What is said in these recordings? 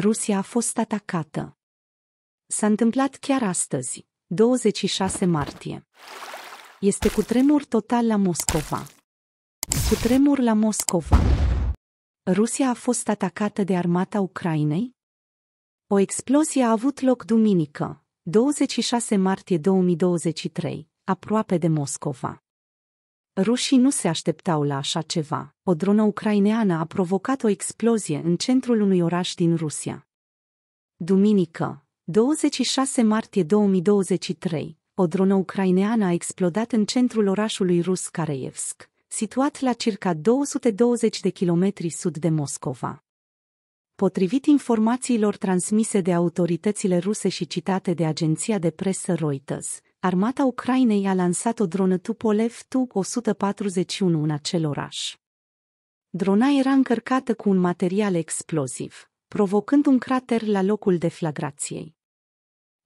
Rusia a fost atacată. S-a întâmplat chiar astăzi, 26 martie. Este cu tremur total la Moscova. Cu tremur la Moscova. Rusia a fost atacată de armata Ucrainei? O explozie a avut loc duminică, 26 martie 2023, aproape de Moscova. Rușii nu se așteptau la așa ceva. O dronă ucraineană a provocat o explozie în centrul unui oraș din Rusia. Duminică, 26 martie 2023, o dronă ucraineană a explodat în centrul orașului rus Kareevsk, situat la circa 220 de kilometri sud de Moscova. Potrivit informațiilor transmise de autoritățile ruse și citate de agenția de presă Reuters, armata Ucrainei a lansat o dronă Tupolev Tu-141 în acel oraș. Drona era încărcată cu un material exploziv, provocând un crater la locul deflagrației.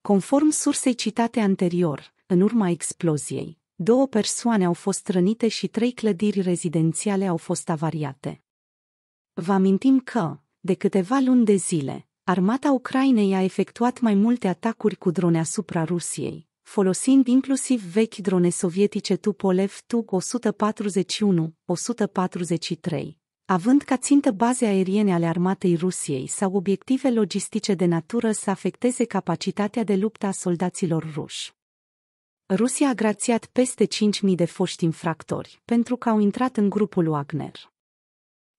Conform sursei citate anterior, în urma exploziei, două persoane au fost rănite și trei clădiri rezidențiale au fost avariate. Vă amintim că, de câteva luni de zile, armata Ucrainei a efectuat mai multe atacuri cu drone asupra Rusiei, folosind inclusiv vechi drone sovietice Tupolev TU 141 143, având ca țintă baze aeriene ale armatei Rusiei sau obiective logistice de natură să afecteze capacitatea de luptă a soldaților ruși. Rusia a grațiat peste 5.000 de foști infractori pentru că au intrat în grupul Wagner.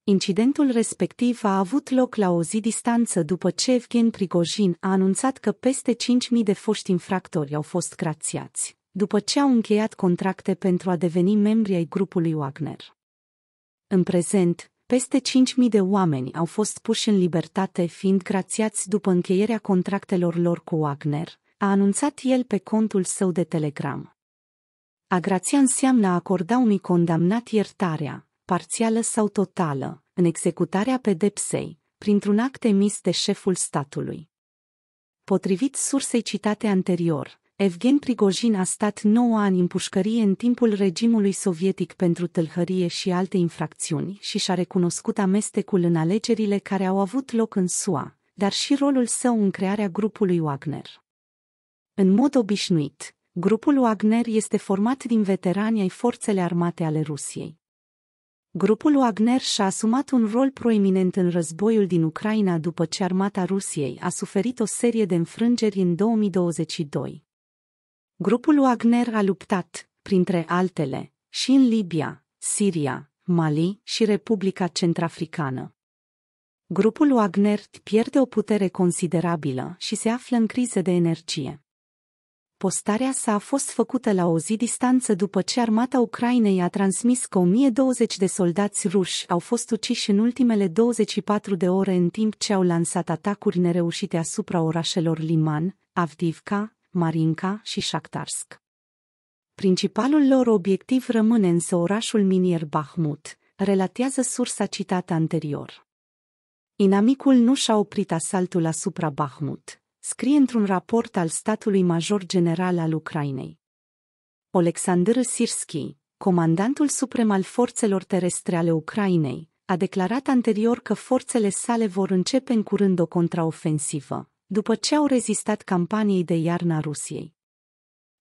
Incidentul respectiv a avut loc la o zi distanță după ce Evgen Prigojin a anunțat că peste 5.000 de foști infractori au fost grațiați, după ce au încheiat contracte pentru a deveni membri ai grupului Wagner. În prezent, peste 5.000 de oameni au fost puși în libertate fiind grațiați după încheierea contractelor lor cu Wagner, a anunțat el pe contul său de Telegram. A grația înseamnă a acorda unui condamnat iertarea, parțială sau totală, în executarea pedepsei, printr-un act emis de șeful statului. Potrivit sursei citate anterior, Evgen Prigojin a stat 9 ani în pușcărie în timpul regimului sovietic pentru tâlhărie și alte infracțiuni și și-a recunoscut amestecul în alegerile care au avut loc în SUA, dar și rolul său în crearea grupului Wagner. În mod obișnuit, grupul Wagner este format din veterani ai forțele armate ale Rusiei. Grupul Wagner și-a asumat un rol proeminent în războiul din Ucraina după ce armata Rusiei a suferit o serie de înfrângeri în 2022. Grupul Wagner a luptat, printre altele, și în Libia, Siria, Mali și Republica Centrafricană. Grupul Wagner pierde o putere considerabilă și se află în criză de energie. Postarea sa a fost făcută la o zi distanță după ce armata Ucrainei a transmis că 1020 de soldați ruși au fost uciși în ultimele 24 de ore în timp ce au lansat atacuri nereușite asupra orașelor Liman, Avdivka, Marinka și Shakhtarsk. Principalul lor obiectiv rămâne însă orașul minier Bahmut, relatează sursa citată anterior. Inamicul nu și-a oprit asaltul asupra Bahmut, scrie într-un raport al statului major general al Ucrainei. Oleksandr Sirski, comandantul suprem al forțelor terestre ale Ucrainei, a declarat anterior că forțele sale vor începe în curând o contraofensivă, după ce au rezistat campaniei de a Rusiei.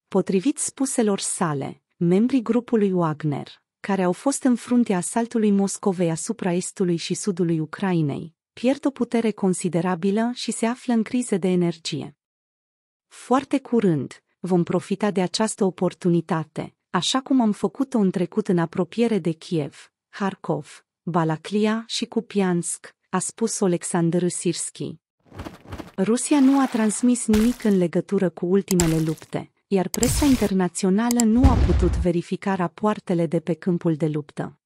Potrivit spuselor sale, membrii grupului Wagner, care au fost în fruntea asaltului Moscovei asupra estului și sudului Ucrainei, pierd o putere considerabilă și se află în crize de energie. Foarte curând, vom profita de această oportunitate, așa cum am făcut-o în trecut în apropiere de Kiev, Kharkov, Balaclia și Kupiansk, a spus Alexander Sirski. Rusia nu a transmis nimic în legătură cu ultimele lupte, iar presa internațională nu a putut verifica rapoartele de pe câmpul de luptă.